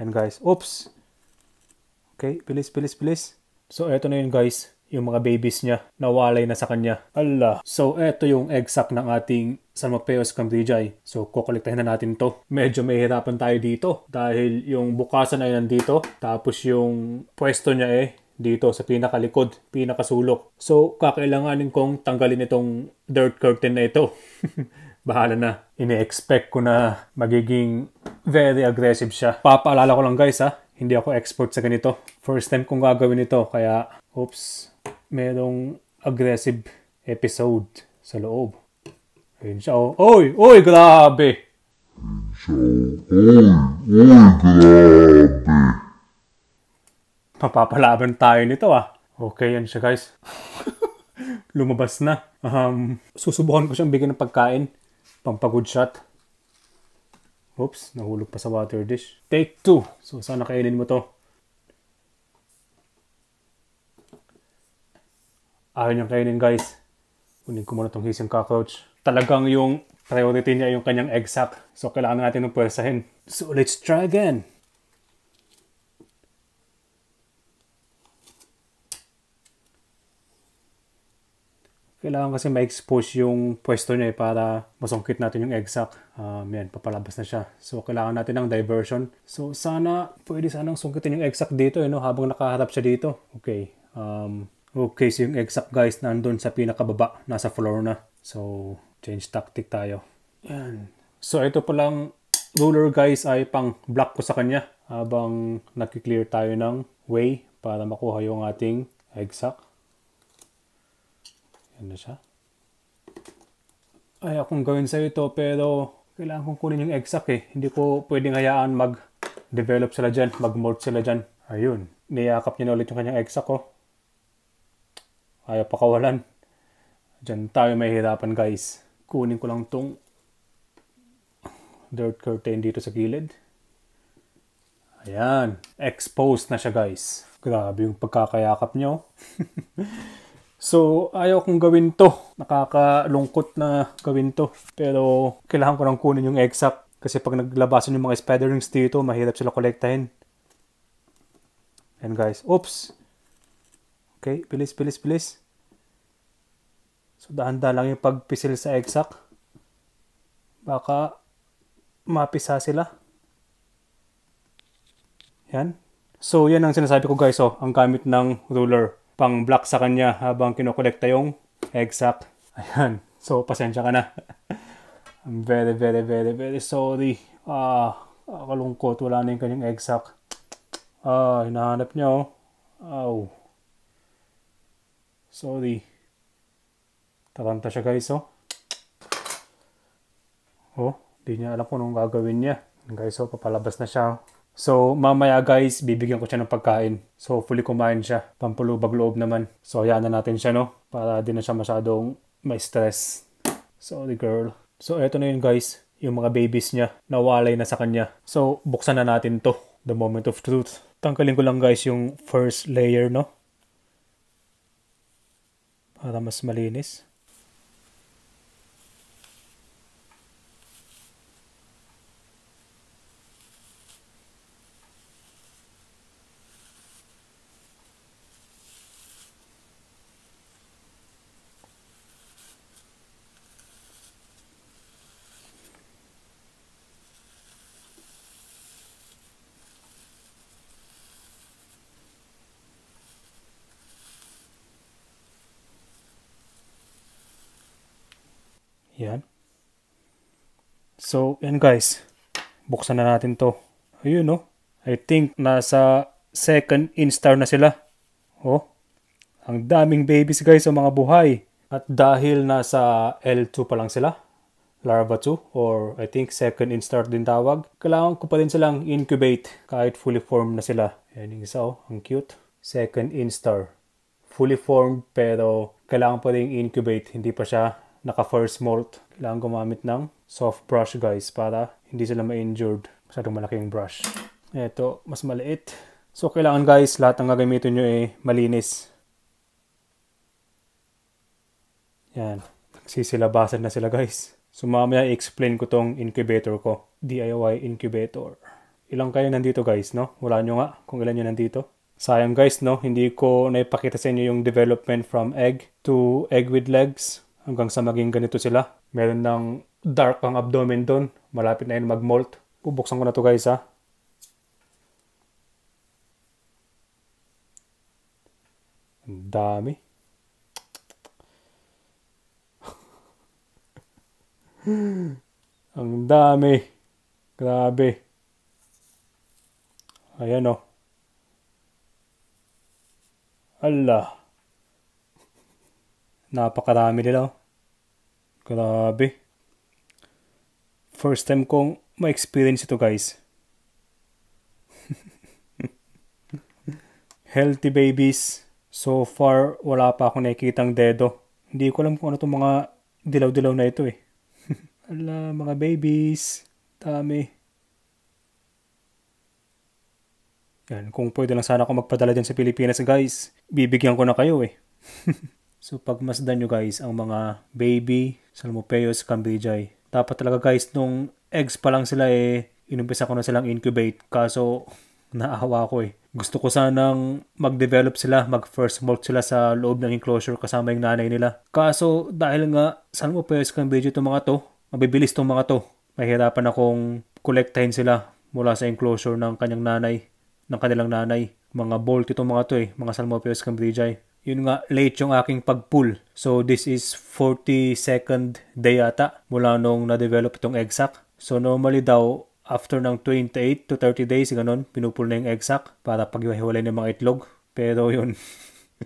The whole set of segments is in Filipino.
And guys, oops! Okay, bilis, bilis, bilis. So, eto na yun guys, yung mga babies niya, nawalay na sa kanya. Allah! So, eto yung egg sack ng ating San Mapeos Cambridgei. So, kukolektahin na natin to. Medyo mahihirapan tayo dito dahil yung bukasan ay nandito. Tapos yung pwesto niya eh, dito sa pinakalikod, pinakasulok. So, kakailanganin kong tanggalin itong dirt curtain na ito. Bahala na. Ini-expect ko na magiging Very aggressive siya. Papaalala ko lang guys ha, hindi ako expert sa ganito. First time kong gagawin ito kaya, oops, merong aggressive episode sa loob. Ayun siya oh. Oy! Oy! Grabe! Oy! Oy! Grabe! Mapapalaban tayo nito ah. Okay yan siya guys. Lumabas na. Um, susubukan ko siyang bigyan ng pagkain. Pampagood shot. Oops, nahulog pa sa water dish. Take 2. So sana kainin mo to. Ayaw niyang kainin guys. Kunin ko muna tong hisang cockroach. Talagang yung priority niya yung kanyang egg sack. So kailangan natin ng pwersahin. So let's try again. kailangan kasi ma-expose yung pwesto niya eh, para masungkit natin yung exact. Um, yan, papalabas na siya. So, kailangan natin ng diversion. So, sana, pwede sanang sungkitin yung exact dito, eh, no? habang nakaharap siya dito. Okay. Um, okay, so yung exact guys nandun sa pinakababa. Nasa floor na. So, change tactic tayo. Yan. So, ito palang ruler guys ay pang block ko sa kanya habang nagki-clear tayo ng way para makuha yung ating exact. Ano siya? Ayaw kong gawin sa ito pero kailangan kong kunin yung exact eh. Hindi ko pwedeng hayaan mag-develop sila dyan, mag-molt sila dyan. Ayun, niyakap niya na ulit yung kanyang exact ko. Oh. Ayaw pakawalan. Diyan tayo mahihirapan guys. Kunin ko lang tong dirt curtain dito sa gilid. Ayan. Exposed na siya guys. Grabe yung pagkakayakap nyo. So, ayaw kong gawin to. Nakakalungkot na gawin to. Pero, kailangan ko lang kunin yung exact. Kasi pag naglabasan yung mga spider rings dito, mahirap sila kolektahin. And guys, oops! Okay, bilis, bilis, bilis. So, dahan-dahan lang yung pagpisil sa exact. Baka, mapisa sila. Yan. So, yan ang sinasabi ko guys, oh, ang gamit ng ruler pang black sa kanya habang kinokolekta yung exact. Ayan. So, pasensya ka na. I'm very, very, very, very sorry. Ah, uh, kalungkot. Wala na yung kanyang exact. Ah, uh, hinahanap niya oh. Oh. Sorry. Taranta siya guys oh. Oh, di niya alam kung anong gagawin niya. Guys, so oh, papalabas na siya. Oh. So, mamaya guys, bibigyan ko siya ng pagkain. So, fully kumain siya. Pampulubag loob naman. So, hayaan na natin siya, no? Para di na siya masyadong may stress. So, the girl. So, eto na yun guys. Yung mga babies niya. Nawalay na sa kanya. So, buksan na natin to. The moment of truth. Tangkalin ko lang guys yung first layer, no? Para mas malinis. Yan. So, yan guys. Buksan na natin to. Ayun, no? Oh. I think nasa second instar na sila. Oh. Ang daming babies guys o mga buhay. At dahil nasa L2 pa lang sila, larva 2 or I think second instar din tawag, kailangan ko pa din silang incubate kahit fully formed na sila. Yan yung isa oh, ang cute. Second instar. Fully formed pero kailangan pa din incubate, hindi pa siya naka first molt, kailangan gumamit ng soft brush guys para hindi sila ma-injured. Masyadong malaki yung brush. Ito, mas maliit. So kailangan guys, lahat ng gagamitin nyo eh malinis. Yan. Nagsisilabasan na sila guys. So mamaya i-explain ko tong incubator ko. DIY incubator. Ilang kayo nandito guys, no? Wala nyo nga kung ilan nyo nandito. Sayang guys, no? Hindi ko naipakita sa inyo yung development from egg to egg with legs hanggang sa maging ganito sila. Meron ng dark ang abdomen doon. Malapit na yun mag-molt. Bubuksan ko na to guys ha. Ang dami. ang dami. Grabe. Ayan o. Oh. Allah. Napakarami nila. Oh. Grabe. First time kong ma-experience ito guys. Healthy babies. So far, wala pa akong nakikitang dedo. Hindi ko alam kung ano itong mga dilaw-dilaw na ito eh. Ala, mga babies. Dami. Yan, kung pwede lang sana ako magpadala dyan sa Pilipinas guys, bibigyan ko na kayo eh. So pagmasdan nyo guys ang mga baby, salmopeos, cambijay. Dapat talaga guys nung eggs pa lang sila eh inumpisa ko na silang incubate kaso naawa ko eh. Gusto ko sanang mag-develop sila, mag-first molt sila sa loob ng enclosure kasama yung nanay nila. Kaso dahil nga salmopeos, cambijay itong mga to, mabibilis itong mga to. Mahirapan akong kolektahin sila mula sa enclosure ng kanyang nanay, ng kanilang nanay. Mga bolt itong mga to eh, mga salmopeos, cambijay yun nga, late yung aking pag-pull. So, this is 42nd day ata mula nung na-develop itong exact. So, normally daw, after ng 28 to 30 days, ganun, pinupul na yung exact para paghiwalay ng mga itlog. Pero yun,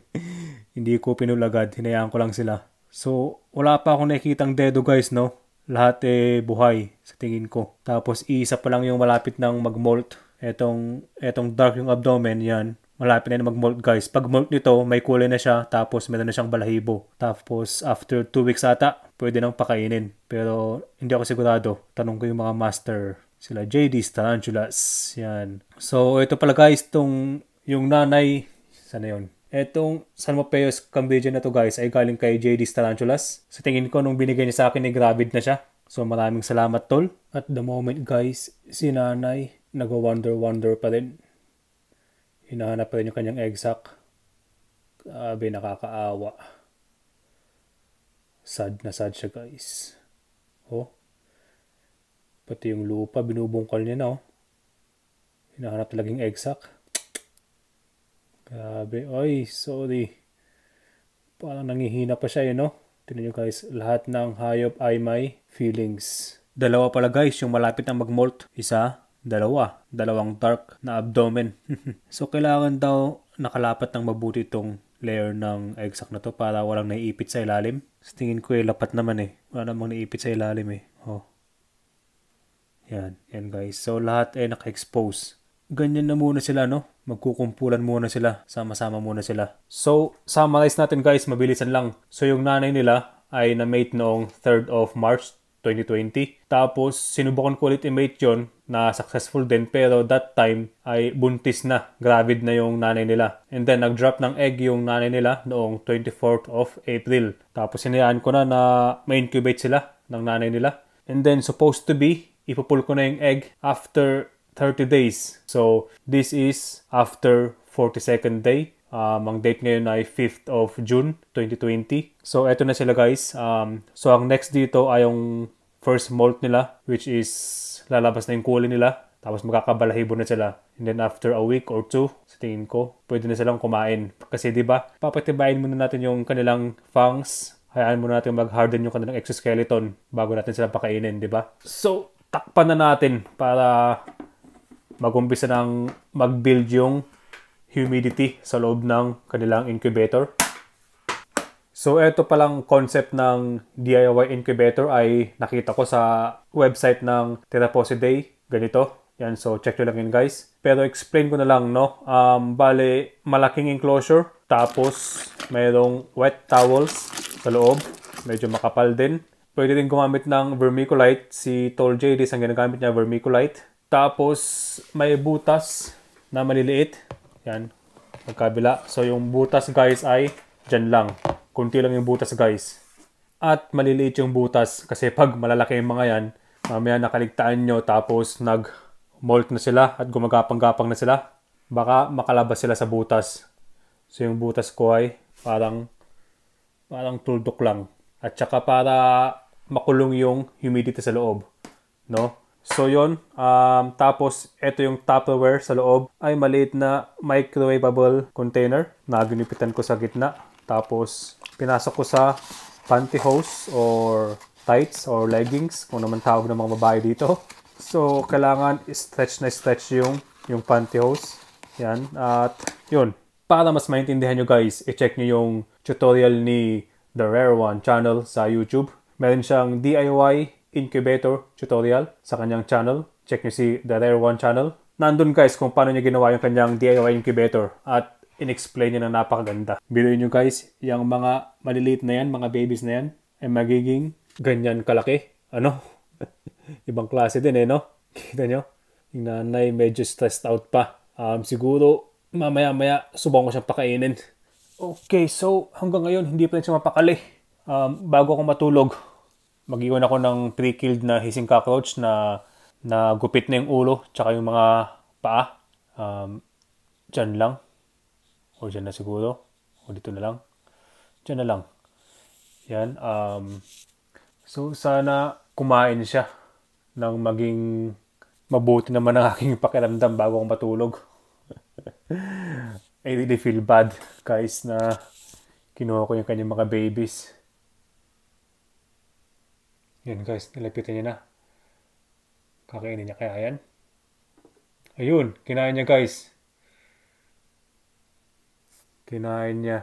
hindi ko pinul agad, hinayaan ko lang sila. So, wala pa akong nakikitang dedo guys, no? Lahat eh buhay sa tingin ko. Tapos, isa pa lang yung malapit ng magmolt Etong, etong dark yung abdomen, yan Malapit na mag-molt guys. Pag molt nito, may kulay na siya tapos meron na siyang balahibo. Tapos after 2 weeks ata, pwede nang pakainin. Pero hindi ako sigurado. Tanong ko yung mga master. Sila JD Tarantulas. Yan. So ito pala guys, tong yung nanay, sana yun? Etong San Mapeo's Cambodia na to guys ay galing kay JD Tarantulas. Sa tingin ko nung binigay niya sa akin, nag-gravid na siya. So maraming salamat tol. At the moment guys, si nanay nag-wonder-wonder pa rin hinahanap pa rin yung kanyang exact grabe nakakaawa sad na sad siya guys oh pati yung lupa binubungkal niya no oh hinahanap talagang exact grabe oy sorry parang nangihina pa siya yun no tingnan nyo guys lahat ng hayop ay may feelings dalawa pala guys yung malapit na magmolt isa dalawa, dalawang dark na abdomen. so kailangan daw nakalapat ng mabuti itong layer ng exact na to para walang naiipit sa ilalim. Sa tingin ko eh, lapat naman eh. Wala namang naiipit sa ilalim eh. Oh. Yan, yan guys. So lahat eh naka-expose. Ganyan na muna sila no. Magkukumpulan muna sila. Sama-sama muna sila. So summarize natin guys, mabilisan lang. So yung nanay nila ay na-mate noong 3rd of March 2020. Tapos sinubukan ko ulit i-mate yun na successful din pero that time ay buntis na, gravid na yung nanay nila. And then nag-drop ng egg yung nanay nila noong 24th of April. Tapos sinayaan ko na na ma-incubate sila ng nanay nila. And then supposed to be, ipupul ko na yung egg after 30 days. So this is after 42nd day. Um, ang date ngayon ay 5th of June 2020. So, eto na sila guys. Um, so, ang next dito ay yung first molt nila, which is lalabas na yung kulay nila. Tapos magkakabalahibo na sila. And then after a week or two, sa tingin ko, pwede na silang kumain. Kasi di ba papatibayin muna natin yung kanilang fangs. Hayaan muna natin mag-harden yung kanilang exoskeleton bago natin sila pakainin, di ba? So, takpan na natin para magumpisa ng mag-build yung humidity sa loob ng kanilang incubator. So, ito palang concept ng DIY incubator ay nakita ko sa website ng Terraposidae. Ganito. Yan, so check nyo lang yun guys. Pero explain ko na lang, no? Um, bale, malaking enclosure. Tapos, mayroong wet towels sa loob. Medyo makapal din. Pwede din gumamit ng vermiculite. Si Tol JDs ang ginagamit niya, vermiculite. Tapos, may butas na maliliit. Yan, magkabila. So, yung butas guys ay dyan lang. Kunti lang yung butas guys. At maliliit yung butas kasi pag malalaki yung mga yan, mamaya nakaligtaan nyo tapos nag molt na sila at gumagapang-gapang na sila. Baka makalabas sila sa butas. So yung butas ko ay parang parang tuldok lang. At saka para makulong yung humidity sa loob. No? So yon um, tapos ito yung Tupperware sa loob ay maliit na microwavable container na ginipitan ko sa gitna. Tapos pinasok ko sa pantyhose or tights or leggings, kung naman tawag ng mga babae dito. So, kailangan stretch na stretch yung, yung pantyhose. Yan. At, yun. Para mas maintindihan nyo guys, i-check nyo yung tutorial ni The Rare One channel sa YouTube. Meron siyang DIY incubator tutorial sa kanyang channel. Check nyo si The Rare One channel. Nandun guys kung paano niya ginawa yung kanyang DIY incubator. At in-explain niya na napakaganda. Biloy nyo guys, yung mga maliliit na yan, mga babies na yan, ay magiging ganyan kalaki. Ano? Ibang klase din eh, no? Kita nyo? Yung nanay medyo stressed out pa. Um, siguro, mamaya-maya, subang ko siyang pakainin. Okay, so hanggang ngayon, hindi pa rin siya mapakali. Um, bago ako matulog, mag-iwan ako ng pre-killed na hissing cockroach na na gupit na yung ulo, tsaka yung mga paa. Um, dyan lang or dyan na siguro o dito na lang dyan na lang yan um, so sana kumain siya ng maging mabuti naman ang aking pakiramdam bago akong matulog I really feel bad guys na kinuha ko yung kanyang mga babies yan guys nilapitan niya na kakainin niya kaya yan ayun kinain niya guys kinain niya.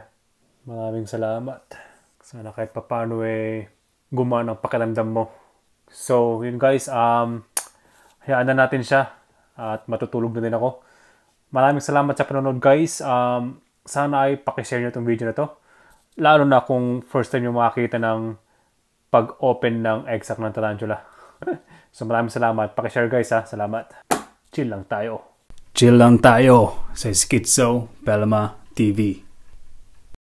Maraming salamat. Sana kahit papano eh gumana ang pakiramdam mo. So, yun guys, um, hayaan na natin siya at matutulog na din ako. Maraming salamat sa panonood guys. Um, sana ay pakishare nyo itong video na to. Lalo na kung first time nyo makakita ng pag-open ng exact ng tarantula. so maraming salamat. Pakishare guys ha. Salamat. Chill lang tayo. Chill lang tayo sa Schizo, Pelma, TV.